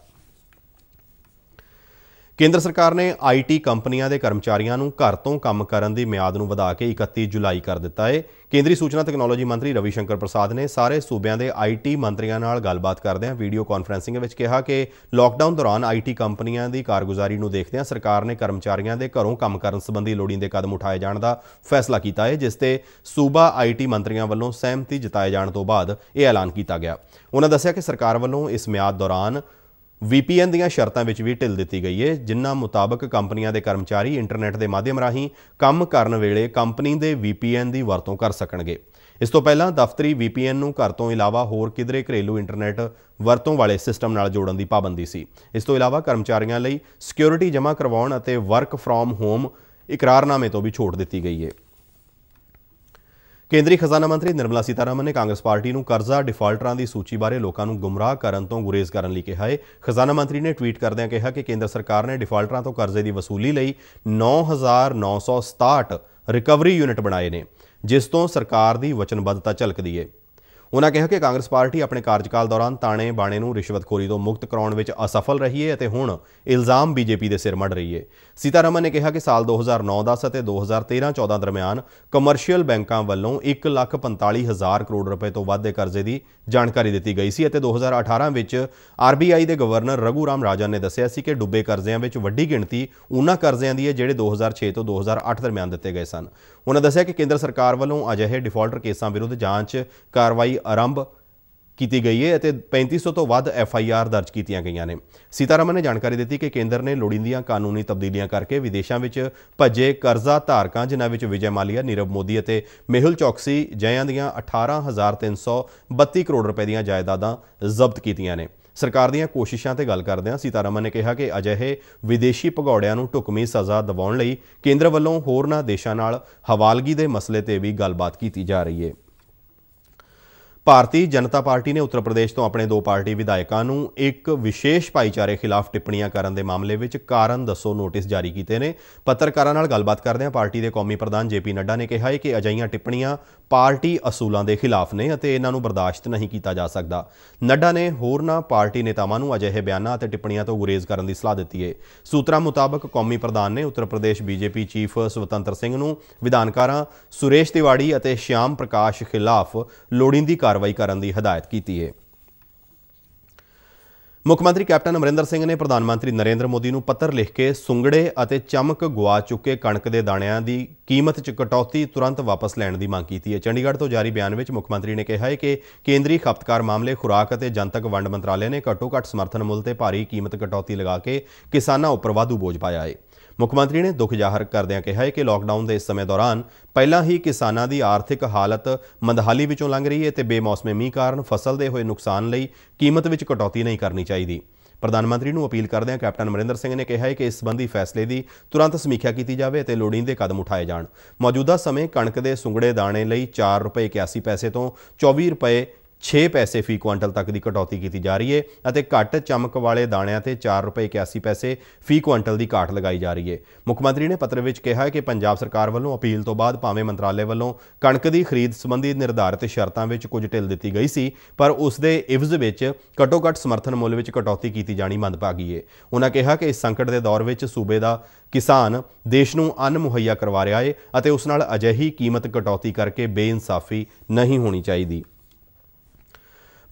ਕੇਂਦਰ ਸਰਕਾਰ ਨੇ ਆਈਟੀ ਕੰਪਨੀਆਂ ਦੇ ਕਰਮਚਾਰੀਆਂ ਨੂੰ ਘਰ ਤੋਂ ਕੰਮ ਕਰਨ ਦੀ ਮਿਆਦ ਨੂੰ ਵਧਾ ਕੇ 31 ਜੁਲਾਈ ਕਰ ਦਿੱਤਾ ਹੈ ਕੇਂਦਰੀ ਸੂਚਨਾ ਟੈਕਨੋਲੋਜੀ ਮੰਤਰੀ ਰਵੀ ਸ਼ੰਕਰ ਪ੍ਰਸਾਦ ਨੇ ਸਾਰੇ ਸੂਬਿਆਂ ਦੇ ਆਈਟੀ ਮੰਤਰੀਆਂ ਨਾਲ ਗੱਲਬਾਤ ਕਰਦਿਆਂ ਵੀਡੀਓ ਕਾਨਫਰੈਂਸਿੰਗ ਵਿੱਚ ਕਿਹਾ ਕਿ ਲਾਕਡਾਊਨ ਦੌਰਾਨ ਆਈਟੀ ਕੰਪਨੀਆਂ ਦੀ ਕਾਰਗੁਜ਼ਾਰੀ ਨੂੰ ਦੇਖਦਿਆਂ ਸਰਕਾਰ ਨੇ ਕਰਮਚਾਰੀਆਂ ਦੇ ਘਰੋਂ ਕੰਮ ਕਰਨ ਸੰਬੰਧੀ ਲੋੜੀਂਦੇ ਕਦਮ ਉਠਾਏ ਜਾਣ ਦਾ ਫੈਸਲਾ ਕੀਤਾ ਹੈ ਜਿਸ ਤੇ ਸੂਬਾ ਆਈਟੀ ਮੰਤਰੀਆਂ ਵੱਲੋਂ ਸਹਿਮਤੀ ਜਤਾਏ ਜਾਣ ਤੋਂ ਬਾਅਦ ਇਹ ਐਲਾਨ ਕੀਤਾ ਗਿਆ ਉਹਨਾਂ ਦੱਸਿਆ ਕਿ ਸਰਕਾਰ ਵੱਲੋਂ ਇਸ ਮਿਆਦ ਦੌਰਾਨ VPN ਦੀਆਂ ਸ਼ਰਤਾਂ ਵਿੱਚ ਵੀ ਢਿੱਲ ਦਿੱਤੀ ਗਈ ਹੈ ਜਿਨ੍ਹਾਂ ਮੁਤਾਬਕ ਕੰਪਨੀਆਂ ਦੇ ਕਰਮਚਾਰੀ ਇੰਟਰਨੈਟ ਦੇ ਮਾਧਿਅਮ ਰਾਹੀਂ ਕੰਮ ਕਰਨ ਵੇਲੇ ਕੰਪਨੀ ਦੇ VPN ਦੀ ਵਰਤੋਂ ਕਰ ਸਕਣਗੇ ਇਸ ਤੋਂ ਪਹਿਲਾਂ ਦਫ਼ਤਰੀ VPN ਨੂੰ ਘਰ ਤੋਂ ਇਲਾਵਾ ਹੋਰ ਕਿਧਰੇ ਘਰੇਲੂ ਇੰਟਰਨੈਟ ਵਰਤੋਂ ਵਾਲੇ ਸਿਸਟਮ ਨਾਲ ਜੋੜਨ ਦੀ ਪਾਬੰਦੀ ਸੀ ਇਸ ਤੋਂ ਇਲਾਵਾ ਕਰਮਚਾਰੀਆਂ ਲਈ ਸਿਕਿਉਰਿਟੀ ਜਮ੍ਹਾਂ ਕਰਵਾਉਣ ਅਤੇ ਵਰਕ ਫਰੋਮ ਹੋਮ ਇਕਰਾਰਨਾਮੇ ਤੋਂ ਵੀ ਛੋਟ ਦਿੱਤੀ ਗਈ ਹੈ ਕੇਂਦਰੀ ਖਜ਼ਾਨਾ ਮੰਤਰੀ ਨਿਰਮਲਾ ਸੀਤਾਰਾਮਨ ਨੇ ਕਾਂਗਰਸ ਪਾਰਟੀ ਨੂੰ ਕਰਜ਼ਾ ਡਿਫਾਲਟਰਾਂ ਦੀ ਸੂਚੀ ਬਾਰੇ ਲੋਕਾਂ ਨੂੰ ਗੁੰਮਰਾਹ ਕਰਨ ਤੋਂ ਗੁਰੇਜ਼ ਕਰਨ ਲਈ ਕਿਹਾ ਹੈ ਖਜ਼ਾਨਾ ਮੰਤਰੀ ਨੇ ਟਵੀਟ ਕਰਦਿਆਂ ਕਿਹਾ ਕਿ ਕੇਂਦਰ ਸਰਕਾਰ ਨੇ ਡਿਫਾਲਟਰਾਂ ਤੋਂ ਕਰਜ਼ੇ ਦੀ ਵਸੂਲੀ ਲਈ 9967 ਰਿਕਵਰੀ ਯੂਨਿਟ ਬਣਾਏ ਨੇ ਜਿਸ ਤੋਂ ਸਰਕਾਰ ਦੀ ਵਚਨਬੱਧਤਾ ਝਲਕਦੀ ਹੈ ਉਹਨਾਂ ਕਿਹਾ ਕਿ ਕਾਂਗਰਸ ਪਾਰਟੀ ਆਪਣੇ ਕਾਰਜਕਾਲ ਦੌਰਾਨ ਤਾਣੇ ਬਾਣੇ ਨੂੰ ਰਿਸ਼ਵਤਖੋਰੀ ਤੋਂ ਮੁਕਤ ਕਰਾਉਣ ਵਿੱਚ ਅਸਫਲ ਰਹੀ ਹੈ ਅਤੇ ਹੁਣ ਇਲਜ਼ਾਮ ਬੀਜੇਪੀ ਦੇ ਸਿਰ ਮੜ ਰਹੀ ਹੈ ਸੀਤਾਰਮਨ ਨੇ ਕਿਹਾ ਕਿ ਸਾਲ 2009-10 ਅਤੇ 2013-14 ਦਰਮਿਆਨ ਕਮਰਸ਼ੀਅਲ ਬੈਂਕਾਂ ਵੱਲੋਂ 1,45,000 ਕਰੋੜ ਰੁਪਏ ਤੋਂ ਵੱਧ ਦੇ ਕਰਜ਼ੇ ਦੀ ਜਾਣਕਾਰੀ ਦਿੱਤੀ ਗਈ ਸੀ ਅਤੇ 2018 ਵਿੱਚ ਆਰਬੀਆਈ ਦੇ ਗਵਰਨਰ ਰਘੂਰਾਮ ਰਾਜਨ ਨੇ ਦੱਸਿਆ ਸੀ ਕਿ ਡੁੱਬੇ ਕਰਜ਼ਿਆਂ ਵਿੱਚ ਵੱਡੀ ਗਿਣਤੀ ਉਹਨਾਂ ਕਰਜ਼ਿਆਂ ਦੀ ਹੈ ਜਿਹੜੇ 2006 ਤੋਂ 2008 ਦਰਮਿਆਨ ਦਿੱਤੇ ਗਏ ਸਨ ਉਹਨਾਂ ਦੱਸਿਆ ਕਿ ਕੇਂਦਰ ਸਰਕਾਰ ਵੱਲੋਂ ਅਜਿਹੇ ਡਿਫਾਲਟਰ ਕੇਸਾਂ ਵਿਰੁੱਧ ਜਾਂਚ ਕਾਰਵਾਈ ਆਰੰਭ ਕੀਤੀ ਗਈ ਹੈ ਅਤੇ 3500 ਤੋਂ ਵੱਧ ਐਫ ਆਈ ਆਰ ਦਰਜ ਕੀਤੀਆਂ ਗਈਆਂ ਨੇ ਸੀਤਾਰਮਨ ਨੇ ਜਾਣਕਾਰੀ ਦਿੱਤੀ ਕਿ ਕੇਂਦਰ ਨੇ ਲੋੜੀਂਦੀਆਂ ਕਾਨੂੰਨੀ ਤਬਦੀਲੀਆਂ ਕਰਕੇ ਵਿਦੇਸ਼ਾਂ ਵਿੱਚ ਭੱਜੇ ਕਰਜ਼ਾ ਧਾਰਕਾਂ ਜਿਨ੍ਹਾਂ ਵਿੱਚ ਵਿਜੇ ਮਾਲੀਆ, ਨੀਰਵ ਮੋਦੀ ਅਤੇ ਮੇਹੁਲ ਚੌਕਸੀ ਜਿਆਂ ਦੀਆਂ 18332 ਕਰੋੜ ਰੁਪਏ ਦੀਆਂ ਜਾਇਦਾਦਾਂ ਜ਼ਬਤ ਕੀਤੀਆਂ ਨੇ ਸਰਕਾਰ ਦੀਆਂ ਕੋਸ਼ਿਸ਼ਾਂ ਤੇ ਗੱਲ ਕਰਦਿਆਂ ਸੀਤਾਰਮਨ ਨੇ ਕਿਹਾ ਕਿ ਅਜਿਹੇ ਵਿਦੇਸ਼ੀ ਭਗੌੜਿਆਂ ਨੂੰ ਢੁਕਵੀਂ ਸਜ਼ਾ ਦਿਵਾਉਣ ਲਈ ਕੇਂਦਰ ਵੱਲੋਂ ਹੋਰਨਾਂ ਦੇਸ਼ਾਂ ਨਾਲ ਹਵਾਲਗੀ ਦੇ ਮਸਲੇ ਤੇ ਵੀ ਗੱਲਬਾਤ ਕੀਤੀ ਜਾ ਰਹੀ ਹੈ ਭਾਰਤੀ ਜਨਤਾ ਪਾਰਟੀ ਨੇ ਉੱਤਰ ਪ੍ਰਦੇਸ਼ ਤੋਂ ਆਪਣੇ ਦੋ ਪਾਰਟੀ ਵਿਧਾਇਕਾਂ ਨੂੰ ਇੱਕ ਵਿਸ਼ੇਸ਼ ਭਾਈਚਾਰੇ ਖਿਲਾਫ ਟਿੱਪਣੀਆਂ ਕਰਨ ਦੇ ਮਾਮਲੇ ਵਿੱਚ ਕਾਰਨ ਦੱਸੋ ਨੋਟਿਸ ਜਾਰੀ ਕੀਤੇ ਨੇ ਪੱਤਰਕਾਰਾਂ ਨਾਲ ਗੱਲਬਾਤ ਕਰਦਿਆਂ ਪਾਰਟੀ ਦੇ ਕੌਮੀ ਪ੍ਰਧਾਨ ਜੇਪੀ ਨੱਡਾ ਨੇ ਕਿਹਾ ਹੈ ਕਿ ਅਜਈਆਂ ਟਿੱਪਣੀਆਂ ਪਾਰਟੀ ਅਸੂਲਾਂ ਦੇ ਖਿਲਾਫ ਨੇ ਅਤੇ ਇਹਨਾਂ ਨੂੰ ਬਰਦਾਸ਼ਤ ਨਹੀਂ ਕੀਤਾ ਜਾ ਸਕਦਾ ਨੱਡਾ ਨੇ ਹੋਰਨਾਂ ਪਾਰਟੀ ਨੇਤਾਵਾਂ ਨੂੰ ਅਜਿਹੇ ਬਿਆਨਾਂ ਅਤੇ ਟਿੱਪਣੀਆਂ ਤੋਂ ਗੁਰੇਜ਼ ਕਰਨ ਦੀ ਸਲਾਹ ਦਿੱਤੀ ਹੈ ਸੂਤਰਾਂ ਮੁਤਾਬਕ ਕੌਮੀ ਪ੍ਰਧਾਨ ਨੇ ਉੱਤਰ ਪ੍ਰਦੇਸ਼ ਬੀਜੇਪੀ ਚੀਫ ਸੁਤੰਤਰ ਸਿੰਘ ਨੂੰ ਵਿਧਾਨਕਾਰਾਂ ਸੁਰੇਸ਼ ਤਿਵਾੜੀ ਅਤੇ ਸ਼ਿਆਮ ਪ੍ਰਕਾਸ਼ ਖਿਲਾਫ ਲੋੜੀਂਦੀ ਕਾਰਵਾਈ ਕਰਨ ਦੀ ਹਦਾਇਤ ਕੀਤੀ ਹੈ ਮੁੱਖ ਮੰਤਰੀ ਕੈਪਟਨ ਅਮਰਿੰਦਰ ਸਿੰਘ ਨੇ ਪ੍ਰਧਾਨ ਮੰਤਰੀ ਨਰਿੰਦਰ ਮੋਦੀ ਨੂੰ ਪੱਤਰ ਲਿਖ ਕੇ ਸੁੰਗੜੇ ਅਤੇ ਚਮਕ ਗਵਾ ਚੁੱਕੇ ਕਣਕ ਦੇ ਦਾਣਿਆਂ ਦੀ ਕੀਮਤ 'ਚ ਕਟੌਤੀ ਤੁਰੰਤ ਵਾਪਸ ਲੈਣ ਦੀ ਮੰਗ ਕੀਤੀ ਹੈ ਚੰਡੀਗੜ੍ਹ ਤੋਂ ਜਾਰੀ ਬਿਆਨ ਵਿੱਚ ਮੁੱਖ ਮੰਤਰੀ ਨੇ ਕਿਹਾ ਹੈ ਕਿ ਕੇਂਦਰੀ ਖਪਤਕਾਰ ਮਾਮਲੇ ਖੁਰਾਕ ਅਤੇ ਜਨਤਕ ਵੰਡ ਮੰਤਰਾਲੇ ਨੇ ਘੱਟੋ-ਘੱਟ ਸਮਰਥਨ ਮੁੱਲ ਤੇ ਭਾਰੀ ਕੀਮਤ ਕਟੌਤੀ ਲਗਾ ਕੇ ਕਿਸਾਨਾਂ ਉੱਪਰ ਵਾਧੂ ਬੋਝ ਪਾਇਆ ਹੈ ਮੁੱਖ ਮੰਤਰੀ ਨੇ ਦੁੱਖ ਜ਼ਾਹਰ ਕਰਦਿਆਂ ਕਿਹਾ ਹੈ ਕਿ ਲਾਕਡਾਊਨ ਦੇ ਇਸ ਸਮੇਂ ਦੌਰਾਨ ਪਹਿਲਾਂ ਹੀ ਕਿਸਾਨਾਂ ਦੀ ਆਰਥਿਕ ਹਾਲਤ ਮੰਦਹਾਲੀ ਵਿੱਚੋਂ ਲੰਘ ਰਹੀ ਹੈ ਤੇ ਬੇਮੌਸਮੇ ਮੀਂਹ ਕਾਰਨ ਫਸਲ ਦੇ ਹੋਏ ਨੁਕਸਾਨ ਲਈ ਕੀਮਤ ਵਿੱਚ ਕਟੌਤੀ ਨਹੀਂ ਕਰਨੀ ਚਾਹੀਦੀ ਪ੍ਰਧਾਨ ਮੰਤਰੀ ਨੂੰ ਅਪੀਲ ਕਰਦਿਆਂ ਕੈਪਟਨ ਅਮਰਿੰਦਰ ਸਿੰਘ ਨੇ ਕਿਹਾ ਹੈ ਕਿ ਇਸ ਸੰਬੰਧੀ ਫੈਸਲੇ ਦੀ ਤੁਰੰਤ ਸਮੀਖਿਆ ਕੀਤੀ ਜਾਵੇ ਅਤੇ ਲੋੜੀਂਦੇ ਕਦਮ ਉਠਾਏ ਜਾਣ ਮੌਜੂਦਾ ਸਮੇਂ ਕਣਕ ਦੇ ਸੁੰਗੜੇ ਦਾਣੇ ਲਈ 4 ਰੁਪਏ 81 ਪੈਸੇ ਤੋਂ 24 ਰੁਪਏ 6 ਪੈਸੇ ਫੀ ਕੁਇੰਟਲ ਤੱਕ ਦੀ ਕਟੌਤੀ ਕੀਤੀ ਜਾ ਰਹੀ ਹੈ ਅਤੇ ਘੱਟ ਚਮਕ ਵਾਲੇ ਦਾਣਿਆਂ ਤੇ 4 ਰੁਪਏ 81 ਪੈਸੇ ਫੀ ਕੁਇੰਟਲ ਦੀ ਘਾਟ ਲਗਾਈ ਜਾ ਰਹੀ ਹੈ ਮੁੱਖ ਮੰਤਰੀ ਨੇ ਪੱਤਰ ਵਿੱਚ ਕਿਹਾ ਹੈ ਕਿ ਪੰਜਾਬ ਸਰਕਾਰ ਵੱਲੋਂ ਅਪੀਲ ਤੋਂ ਬਾਅਦ ਭਾਵੇਂ ਮੰਤਰਾਲੇ ਵੱਲੋਂ ਕਣਕ ਦੀ ਖਰੀਦ ਸੰਬੰਧੀ ਨਿਰਧਾਰਿਤ ਸ਼ਰਤਾਂ ਵਿੱਚ ਕੁਝ ਢਿੱਲ ਦਿੱਤੀ ਗਈ ਸੀ ਪਰ ਉਸ ਦੇ ਇਵਜ਼ ਵਿੱਚ ਘਟੋ-ਘਟ ਸਮਰਥਨ ਮੁੱਲ ਵਿੱਚ ਕਟੌਤੀ ਕੀਤੀ ਜਾਣੀ ਗਈ ਹੈ ਉਹਨਾਂ ਕਿਹਾ ਕਿ ਇਸ ਸੰਕਟ ਦੇ ਦੌਰ ਵਿੱਚ ਸੂਬੇ ਦਾ ਕਿਸਾਨ ਦੇਸ਼ ਨੂੰ ਅੰਨ ਮੁਹੱਈਆ ਕਰਵਾ ਰਿਹਾ ਹੈ ਅਤੇ ਉਸ ਨਾਲ ਅਜਿਹੀ ਕੀਮਤ ਕਟੌਤੀ ਕਰਕੇ ਬੇਇਨਸਾਫੀ ਨਹੀਂ ਹੋਣੀ ਚਾਹੀਦੀ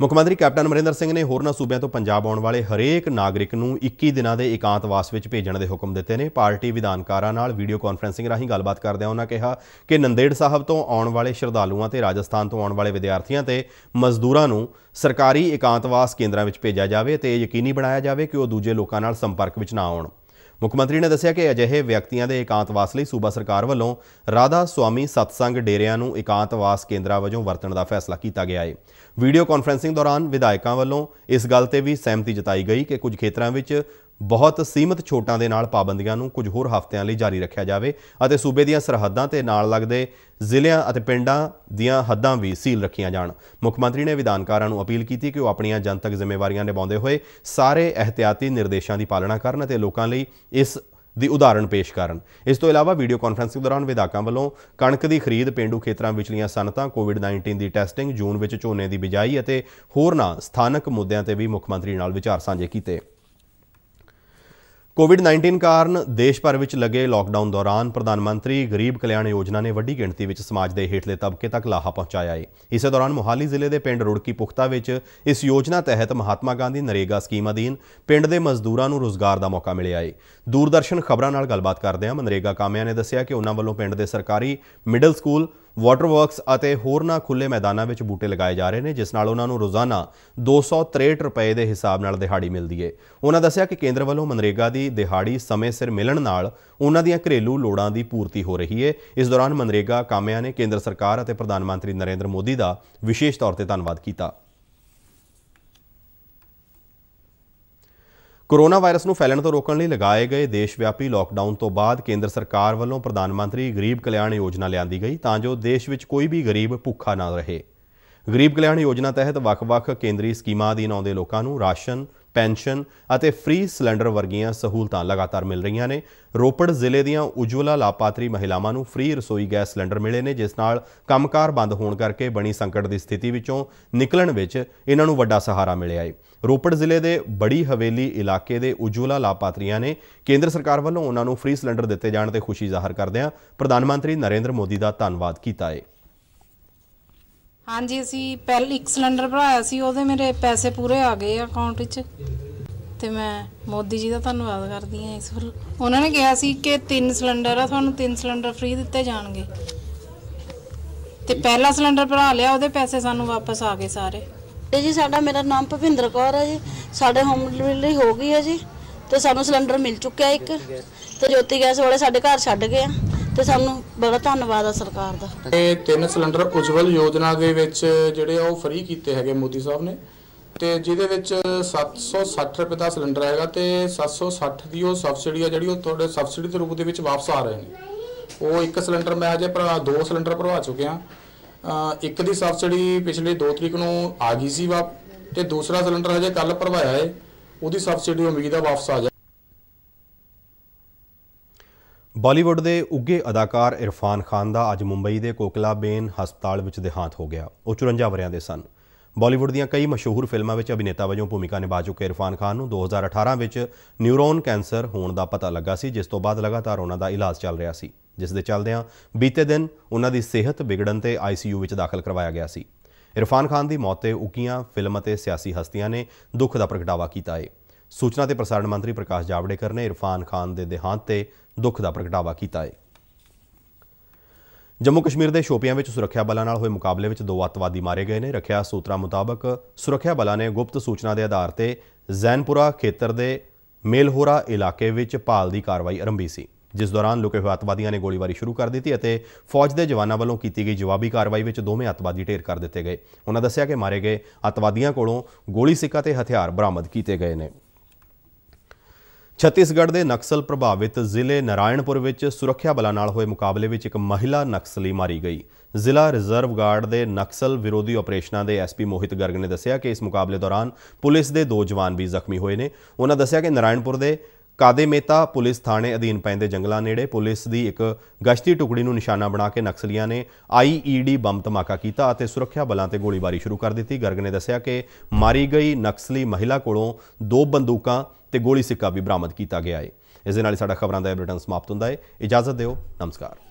ਮੁੱਖ ਮੰਤਰੀ ਕੈਪਟਨ ਅਮਰਿੰਦਰ ਸਿੰਘ ਨੇ ਹੋਰਨਾਂ ਸੂਬਿਆਂ ਤੋਂ ਪੰਜਾਬ ਆਉਣ ਵਾਲੇ ਹਰੇਕ ਨਾਗਰਿਕ ਨੂੰ 21 ਦਿਨਾਂ ਦੇ ਇਕਾਂਤਵਾਸ ਵਿੱਚ ਭੇਜਣ ਦੇ ਹੁਕਮ ਦਿੱਤੇ ਨੇ ਪਾਰਟੀ ਵਿਧਾਨਕਾਰਾਂ ਨਾਲ ਵੀਡੀਓ ਕਾਨਫਰੈਂਸਿੰਗ ਰਾਹੀਂ ਗੱਲਬਾਤ ਕਰਦਿਆਂ ਉਹਨਾਂ ਕਿਹਾ ਕਿ ਨੰਦੇੜ ਸਾਹਿਬ ਤੋਂ ਆਉਣ ਵਾਲੇ ਸ਼ਰਧਾਲੂਆਂ ਤੇ ਰਾਜਸਥਾਨ ਤੋਂ ਆਉਣ ਵਾਲੇ ਵਿਦਿਆਰਥੀਆਂ ਤੇ ਮਜ਼ਦੂਰਾਂ ਨੂੰ ਸਰਕਾਰੀ ਇਕਾਂਤਵਾਸ ਕੇਂਦਰਾਂ ਵਿੱਚ ਭੇਜਿਆ ਜਾਵੇ ਤੇ ਯਕੀਨੀ ਬਣਾਇਆ ਜਾਵੇ ਕਿ ਉਹ ਦੂਜੇ ਲੋਕਾਂ ਨਾਲ ਸੰਪਰਕ ਵਿੱਚ ਨਾ ਆਉਣ ਮੁੱਖ ਮੰਤਰੀ ਨੇ ਦੱਸਿਆ ਕਿ ਅਜਿਹੇ ਵਿਅਕਤੀਆਂ ਦੇ ਇਕਾਂਤਵਾਸ ਲਈ ਸੂਬਾ ਸਰਕਾਰ ਵੱਲੋਂ ਰਾਧਾ ਸੁਆਮੀ ਸਤਸੰਗ ਡੇਰਿਆਂ ਨੂੰ ਇਕਾਂਤਵਾਸ ਕੇਂਦਰਾਂ ਵਜੋਂ ਵਰਤਣ ਦਾ ਫੈਸਲਾ ਕੀਤਾ ਗਿਆ ਹੈ ਵੀਡੀਓ ਕਾਨਫਰੈਂਸਿੰਗ ਦੌਰਾਨ ਵਿਧਾਇਕਾਂ ਵੱਲੋਂ ਇਸ ਗੱਲ ਤੇ ਵੀ ਸਹਿਮਤੀ ਜਤਾਈ ਗਈ ਕਿ ਕੁਝ ਖੇਤਰਾਂ ਵਿੱਚ ਬਹੁਤ ਸੀਮਤ ਛੋਟਾਂ ਦੇ ਨਾਲ ਪਾਬੰਦੀਆਂ ਨੂੰ ਕੁਝ ਹੋਰ ਹਫ਼ਤਿਆਂ ਲਈ ਜਾਰੀ ਰੱਖਿਆ ਜਾਵੇ ਅਤੇ ਸੂਬੇ ਦੀਆਂ ਸਰਹੱਦਾਂ ਤੇ ਨਾਲ ਲੱਗਦੇ ਜ਼ਿਲ੍ਹਿਆਂ ਅਤੇ ਪਿੰਡਾਂ ਦੀਆਂ ਹੱਦਾਂ ਵੀ ਸੀਲ ਰੱਖੀਆਂ ਜਾਣ ਮੁੱਖ ਮੰਤਰੀ ਨੇ ਵਿਧਾਨਕਾਰਾਂ ਨੂੰ ਅਪੀਲ ਕੀਤੀ ਕਿ ਉਹ ਆਪਣੀਆਂ ਜਨਤਕ ਜ਼ਿੰਮੇਵਾਰੀਆਂ ਨਿਭਾਉਂਦੇ ਹੋਏ ਸਾਰੇ ਇਹਤਿਆਤੀ ਨਿਰਦੇਸ਼ਾਂ ਦੀ ਪਾਲਣਾ ਕਰਨ ਅਤੇ ਲੋਕਾਂ ਲਈ ਇਸ ਦੀ ਉਦਾਹਰਣ ਪੇਸ਼ ਕਰਨ ਇਸ ਤੋਂ ਇਲਾਵਾ ਵੀਡੀਓ ਕਾਨਫਰੰਸਿੰਗ ਦੌਰਾਨ ਵਿਧਾਇਕਾਂ ਵੱਲੋਂ ਕਣਕ ਦੀ ਖਰੀਦ ਪਿੰਡੂ ਖੇਤਰਾਂ ਵਿਚਲੀਆਂ ਸਨਤਾਂ ਕੋਵਿਡ-19 ਦੀ ਟੈਸਟਿੰਗ ਜੂਨ ਵਿੱਚ ਝੋਨੇ ਦੀ ਬਿਜਾਈ ਅਤੇ ਹੋਰ ਨਾ ਸਥਾਨਕ ਮੁੱਦਿਆਂ ਤੇ ਵੀ ਮੁੱਖ ਮੰਤਰੀ ਨਾਲ ਵਿਚਾਰ ਸਾਂਝੇ ਕੀਤੇ ਕੋਵਿਡ-19 ਕਾਰਨ ਦੇਸ਼ ਭਰ ਵਿੱਚ ਲੱਗੇ ਲਾਕਡਾਊਨ ਦੌਰਾਨ ਪ੍ਰਧਾਨ ਮੰਤਰੀ ਗਰੀਬ ਕਲਿਆਣ ਯੋਜਨਾ ਨੇ ਵੱਡੀ ਗਿਣਤੀ ਵਿੱਚ ਸਮਾਜ ਦੇ ਹੇਠਲੇ ਤਬਕੇ ਤੱਕ ਲਾਹਾ ਪਹੁੰਚਾਇਆ ਹੈ ਇਸੇ ਦੌਰਾਨ ਮੋਹਾਲੀ ਜ਼ਿਲ੍ਹੇ ਦੇ ਪਿੰਡ ਰੁੜਕੀ ਪੁਖਤਾ ਵਿੱਚ ਇਸ ਯੋਜਨਾ ਤਹਿਤ ਮਹਾਤਮਾ ਗਾਂਧੀ ਨਰੇਗਾ ਸਕੀਮ ਅਧੀਨ ਪਿੰਡ ਦੇ ਮਜ਼ਦੂਰਾਂ ਨੂੰ ਰੋਜ਼ਗਾਰ ਦਾ ਮੌਕਾ ਮਿਲਿਆ ਹੈ ਦੂਰਦਰਸ਼ਨ ਖਬਰਾਂ ਨਾਲ ਗੱਲਬਾਤ ਕਰਦੇ ਹਾਂ ਮਨਰੇਗਾ ਕਾਮਿਆਂ ਨੇ ਦੱਸਿਆ ਕਿ ਉਹਨਾਂ ਵੱਲੋਂ ਪਿੰਡ ਦੇ ਸਰਕਾਰੀ ਮਿਡਲ ਸਕੂਲ ਵਾਟਰਵਰਕਸ ਅਤੇ ਹੋਰਨਾਂ ਖੁੱਲੇ ਮੈਦਾਨਾਂ ਵਿੱਚ ਬੂਟੇ ਲਗਾਏ ਜਾ ਰਹੇ ਨੇ ਜਿਸ ਨਾਲ ਉਹਨਾਂ ਨੂੰ ਰੋਜ਼ਾਨਾ 263 ਰੁਪਏ ਦੇ ਹਿਸਾਬ ਨਾਲ ਦਿਹਾੜੀ ਮਿਲਦੀ ਏ ਉਹਨਾਂ ਦੱਸਿਆ ਕਿ ਕੇਂਦਰ ਵੱਲੋਂ ਮਨਰੇਗਾ ਦੀ ਦਿਹਾੜੀ ਸਮੇਂ ਸਿਰ ਮਿਲਣ ਨਾਲ ਉਹਨਾਂ ਦੀਆਂ ਘਰੇਲੂ ਲੋੜਾਂ ਦੀ ਪੂਰਤੀ ਹੋ ਰਹੀ ਏ ਇਸ ਦੌਰਾਨ ਮਨਰੇਗਾ ਕਾਮਿਆਂ ਨੇ ਕੇਂਦਰ ਸਰਕਾਰ ਅਤੇ ਪ੍ਰਧਾਨ ਮੰਤਰੀ ਨਰਿੰਦਰ ਮੋਦੀ ਦਾ ਵਿਸ਼ੇਸ਼ ਤੌਰ ਤੇ ਧੰਨਵਾਦ ਕੀਤਾ ਕੋਰੋਨਾ ਵਾਇਰਸ ਨੂੰ ਫੈਲਣ ਤੋਂ ਰੋਕਣ ਲਈ ਲਗਾਏ ਗਏ ਦੇਸ਼ ਵਿਆਪੀ ਲਾਕਡਾਊਨ ਤੋਂ ਬਾਅਦ ਕੇਂਦਰ ਸਰਕਾਰ ਵੱਲੋਂ ਪ੍ਰਧਾਨ ਮੰਤਰੀ ਗਰੀਬ ਕਲਿਆਣ ਯੋਜਨਾ ਲਿਆਂਦੀ ਗਈ ਤਾਂ ਜੋ ਦੇਸ਼ ਵਿੱਚ ਕੋਈ ਵੀ ਗਰੀਬ ਭੁੱਖਾ ਨਾ ਰਹੇ ਗਰੀਬ ਕਲਿਆਣ ਯੋਜਨਾ ਤਹਿਤ ਵੱਖ-ਵੱਖ ਕੇਂਦਰੀ ਸਕੀਮਾਂ ਅਧੀਨ ਆਉਂਦੇ ਲੋਕਾਂ ਨੂੰ ਰਾਸ਼ਨ ਪੈਨਸ਼ਨ ਅਤੇ ਫ੍ਰੀ ਸਿਲੰਡਰ ਵਰਗੀਆਂ ਸਹੂਲਤਾਂ ਲਗਾਤਾਰ ਮਿਲ ਰਹੀਆਂ ਨੇ ਰੋਪੜ ਜ਼ਿਲ੍ਹੇ ਦੀਆਂ ਉਜਵਲਾ ਲਾਪਾਤਰੀ ਮਹਿਲਾਵਾਂ ਨੂੰ ਫ੍ਰੀ ਰਸੋਈ ਗੈਸ ਸਿਲੰਡਰ ਮਿਲੇ ਨੇ ਜਿਸ ਨਾਲ ਕੰਮਕਾਰ ਬੰਦ ਹੋਣ ਕਰਕੇ ਬਣੀ ਸੰਕਟ ਦੀ ਸਥਿਤੀ ਵਿੱਚੋਂ ਨਿਕਲਣ ਵਿੱਚ ਇਹਨਾਂ ਨੂੰ ਵੱਡਾ ਸਹਾਰਾ ਮਿਲਿਆ ਹੈ ਰੋਪੜ ਜ਼ਿਲ੍ਹੇ ਦੇ ਬੜੀ ਹਵੇਲੀ ਇਲਾਕੇ ਦੇ ਉਜਵਲਾ ਲਾਪਾਤਰੀਆਂ ਨੇ ਕੇਂਦਰ ਸਰਕਾਰ ਵੱਲੋਂ ਉਹਨਾਂ ਨੂੰ ਫ੍ਰੀ ਸਿਲੰਡਰ ਦਿੱਤੇ ਜਾਣ ਤੇ ਖੁਸ਼ੀ ਜ਼ਾਹਰ ਕਰਦਿਆਂ ਪ੍ਰਧਾਨ ਮੰਤਰੀ ਨਰਿੰਦਰ ਮੋਦੀ ਦਾ ਧੰਨਵਾਦ ਕੀਤਾ ਹੈ ਹਾਂਜੀ ਅਸੀਂ ਪਹਿਲ ਇੱਕ ਸਿਲੰਡਰ ਭਰਾਇਆ ਸੀ ਉਹਦੇ ਮੇਰੇ ਪੈਸੇ ਪੂਰੇ ਆ ਗਏ ਅਕਾਊਂਟ 'ਚ ਤੇ ਮੈਂ ਮੋਦੀ ਜੀ ਦਾ ਧੰਨਵਾਦ ਕਰਦੀ ਹਾਂ ਇਸ ਵਾਰ ਉਹਨਾਂ ਨੇ ਕਿਹਾ ਸੀ ਕਿ ਤਿੰਨ ਸਿਲੰਡਰ ਆ ਤੁਹਾਨੂੰ ਤਿੰਨ ਸਿਲੰਡਰ ਫ੍ਰੀ ਦਿੱਤੇ ਜਾਣਗੇ ਤੇ ਪਹਿਲਾ ਸਿਲੰਡਰ ਭਰਾ ਲਿਆ ਉਹਦੇ ਪੈਸੇ ਸਾਨੂੰ ਵਾਪਸ ਆ ਗਏ ਸਾਰੇ ਤੇ ਜੀ ਸਾਡਾ ਮੇਰਾ ਨਾਮ ਭਵਿੰਦਰ ਕੌਰ ਹੈ ਜੀ ਸਾਡੇ ਹੋਮ ਡਿਲੀਵਰੀ ਹੋ ਗਈ ਹੈ ਜੀ ਤੇ ਸਾਨੂੰ ਸਿਲੰਡਰ ਮਿਲ ਚੁੱਕਿਆ ਇੱਕ ਤੇ ਜੋਤੀ ਗੈਸ ਵਾਲੇ ਸਾਡੇ ਘਰ ਛੱਡ ਗਏ ਆ ਤੇ ਸਾਨੂੰ ਬੜਾ ਧੰਨਵਾਦ ਆ ਸਰਕਾਰ ਦਾ ਇਹ ਤਿੰਨ ਸਿਲੰਡਰ ਉਜਵਲ ਯੋਜਨਾ ਦੇ ਵਿੱਚ ਜਿਹੜੇ ਉਹ ਫ੍ਰੀ ਕੀਤੇ ਹੈਗੇ ਮੋਦੀ ਸਾਹਿਬ ਨੇ ਤੇ ਜਿਹਦੇ ਵਿੱਚ 760 ਰੁਪਏ ਦਾ ਸਿਲੰਡਰ ਆਏਗਾ ਤੇ 760 ਦੀ ਉਹ ਸਬਸਿਡੀ ਆ ਜਿਹੜੀ ਉਹ ਤੁਹਾਡੇ ਸਬਸਿਡੀ ਦੇ ਰੂਪ ਦੇ ਵਿੱਚ ਵਾਪਸ ਆ ਰਹੇ ਨੇ ਉਹ ਇੱਕ ਸਿਲੰਡਰ ਮੈਂ ਅਜੇ ਭਰਾ ਦੋ ਸਿਲੰਡਰ ਭਰਵਾ ਚੁੱਕਿਆ ਇੱਕ ਦੀ ਸਬਸਿਡੀ ਪਿਛਲੇ 2 ਤਰੀਕ ਨੂੰ ਆ ਗਈ ਸੀ ਵਾਪ ਤੇ ਦੂਸਰਾ ਸਿਲੰਡਰ ਹਜੇ ਕੱਲ ਭਰਵਾਇਆ ਹੈ ਉਹਦੀ ਸਬਸਿਡੀ ਉਮੀਦ ਆ ਵਾਪਸ ਆ ਬਾਲੀਵੁੱਡ ਦੇ ਉੱਗੇ ਅਦਾਕਾਰ ਇਰਫਾਨ ਖਾਨ ਦਾ ਅੱਜ ਮੁੰਬਈ ਦੇ ਕੋਕਲਾਬੇਨ ਹਸਪਤਾਲ ਵਿੱਚ ਦੇਹਾਂਤ ਹੋ ਗਿਆ ਉਹ 54 ਵਰਿਆਂ ਦੇ ਸਨ ਬਾਲੀਵੁੱਡ ਦੀਆਂ ਕਈ ਮਸ਼ਹੂਰ ਫਿਲਮਾਂ ਵਿੱਚ ਅਭਿਨੇਤਾ ਵਜੋਂ ਭੂਮਿਕਾ ਨਿਭਾ ਚੁੱਕੇ ਇਰਫਾਨ ਖਾਨ ਨੂੰ 2018 ਵਿੱਚ ਨਿਊਰੋਨ ਕੈਂਸਰ ਹੋਣ ਦਾ ਪਤਾ ਲੱਗਾ ਸੀ ਜਿਸ ਤੋਂ ਬਾਅਦ ਲਗਾਤਾਰ ਉਹਨਾਂ ਦਾ ਇਲਾਜ ਚੱਲ ਰਿਹਾ ਸੀ ਜਿਸ ਦੇ ਚੱਲਦਿਆਂ ਬੀਤੇ ਦਿਨ ਉਹਨਾਂ ਦੀ ਸਿਹਤ ਵਿਗੜਨ ਤੇ ਆਈਸੀਯੂ ਵਿੱਚ ਦਾਖਲ ਕਰਵਾਇਆ ਗਿਆ ਸੀ ਇਰਫਾਨ ਖਾਨ ਦੀ ਮੌਤ ਤੇ ਉਕੀਆਂ ਫਿਲਮ ਅਤੇ ਸਿਆਸੀ ਹਸਤੀਆਂ ਨੇ ਦੁੱਖ ਦਾ ਪ੍ਰਗਟਾਵਾ ਕੀਤਾ ਹੈ ਸੂਚਨਾ ਤੇ ਪ੍ਰਸਾਰਣ ਮੰਤਰੀ ਪ੍ਰਕਾਸ਼ ਜਾਵੜੇਕਰ ਨੇ ਇਰਫਾਨ ਖਾਨ ਦੇ ਦੇਹਾਂਤ ਤੇ ਦੁੱਖ ਦਾ ਪ੍ਰਗਟਾਵਾ ਕੀਤਾ ਹੈ ਜੰਮੂ ਕਸ਼ਮੀਰ ਦੇ ਸ਼ੋਪੀਆਂ ਵਿੱਚ ਸੁਰੱਖਿਆ ਬਲਾਂ ਨਾਲ ਹੋਏ ਮੁਕਾਬਲੇ ਵਿੱਚ ਦੋ ਅੱਤਵਾਦੀ ਮਾਰੇ ਗਏ ਨੇ ਰੱਖਿਆ ਸੂਤਰਾਂ ਮੁਤਾਬਕ ਸੁਰੱਖਿਆ ਬਲਾਂ ਨੇ ਗੁਪਤ ਸੂਚਨਾ ਦੇ ਆਧਾਰ ਤੇ ਜ਼ੈਨਪੁਰਾ ਖੇਤਰ ਦੇ ਮੇਲਹੋਰਾ ਇਲਾਕੇ ਵਿੱਚ ਭਾਲ ਦੀ ਕਾਰਵਾਈ ਆਰੰਭੀ ਸੀ ਜਿਸ ਦੌਰਾਨ ਲੁਕੇ ਹੋਏ ਅੱਤਵਾਦੀਆਂ ਨੇ ਗੋਲੀਬਾਰੀ ਸ਼ੁਰੂ ਕਰ ਦਿੱਤੀ ਅਤੇ ਫੌਜ ਦੇ ਜਵਾਨਾਂ ਵੱਲੋਂ ਕੀਤੀ ਗਈ ਜਵਾਬੀ ਕਾਰਵਾਈ ਵਿੱਚ ਦੋਵੇਂ ਅੱਤਵਾਦੀ ਢੇਰ ਕਰ ਦਿੱਤੇ ਗਏ ਉਹਨਾਂ ਦੱਸਿਆ ਕਿ ਮਾਰੇ ਗਏ ਅੱਤਵਾਦੀਆਂ ਕੋਲੋਂ ਗੋਲੀ ਸਿੱਕਾ ਤੇ ਹਥਿਆਰ ਬਰਾਮਦ ਕੀਤੇ ਗਏ ਨੇ ਛੱਤੀਸਗੜ੍ਹ ਦੇ ਨਕਸਲ ਪ੍ਰਭਾਵਿਤ ਜ਼ਿਲ੍ਹੇ ਨਾਰਾਇਣਪੁਰ ਵਿੱਚ ਸੁਰੱਖਿਆ ਬਲਾਂ ਨਾਲ ਹੋਏ ਮੁਕਾਬਲੇ ਵਿੱਚ ਇੱਕ ਮਹਿਲਾ ਨਕਸਲੀ ਮਾਰੀ ਗਈ ਜ਼ਿਲ੍ਹਾ ਰਿਜ਼ਰਵ ਗਾਰਡ ਦੇ ਨਕਸਲ ਵਿਰੋਧੀ ਆਪਰੇਸ਼ਨਾਂ ਦੇ ਐਸਪੀ ਮੋਹਿਤ ਗਰਗ ਨੇ ਦੱਸਿਆ ਕਿ ਇਸ ਮੁਕਾਬਲੇ ਦੌਰਾਨ ਪੁਲਿਸ ਦੇ ਦੋ ਜਵਾਨ ਵੀ ਜ਼ਖਮੀ ਹੋਏ ਨੇ ਉਹਨਾਂ ਦੱਸਿਆ ਕਿ ਨਾਰਾਇਣਪੁਰ ਦੇ ਕਾਦੇ ਮੇਤਾ ਪੁਲਿਸ ਥਾਣੇ ਅਧੀਨ ਪੈਂਦੇ ਜੰਗਲਾਂ ਨੇੜੇ ਪੁਲਿਸ ਦੀ ਇੱਕ ਗਸ਼ਤੀ ਟੁਕੜੀ ਨੂੰ ਨਿਸ਼ਾਨਾ ਬਣਾ ਕੇ ਨਕਸਲੀਆਂ ਨੇ ਆਈਈਡੀ ਬੰਬ ਧਮਾਕਾ ਕੀਤਾ ਅਤੇ ਸੁਰੱਖਿਆ ਬਲਾਂ ਤੇ ਗੋਲੀਬਾਰੀ ਸ਼ੁਰੂ ਕਰ ਦਿੱਤੀ ਗਰਗ ਨੇ ਦੱਸਿਆ ਕਿ ਮਾਰੀ ਗਈ ਨਕਸਲੀ ਮਹਿਲਾ ਕੋਲੋਂ ਦੋ ਬੰਦੂਕਾਂ ਤੇ ਗੋਲੀ ਸਿੱਕਾ ਵੀ ਬਰਾਮਦ ਕੀਤਾ ਗਿਆ ਹੈ ਇਸ ਦੇ ਨਾਲ ਸਾਡਾ ਖਬਰਾਂ ਦਾ ਬੁਲੇਟਿਨ ਸਮਾਪਤ ਹੁੰਦਾ ਹੈ ਇਜਾਜ਼ਤ ਦਿਓ ਨਮਸਕਾਰ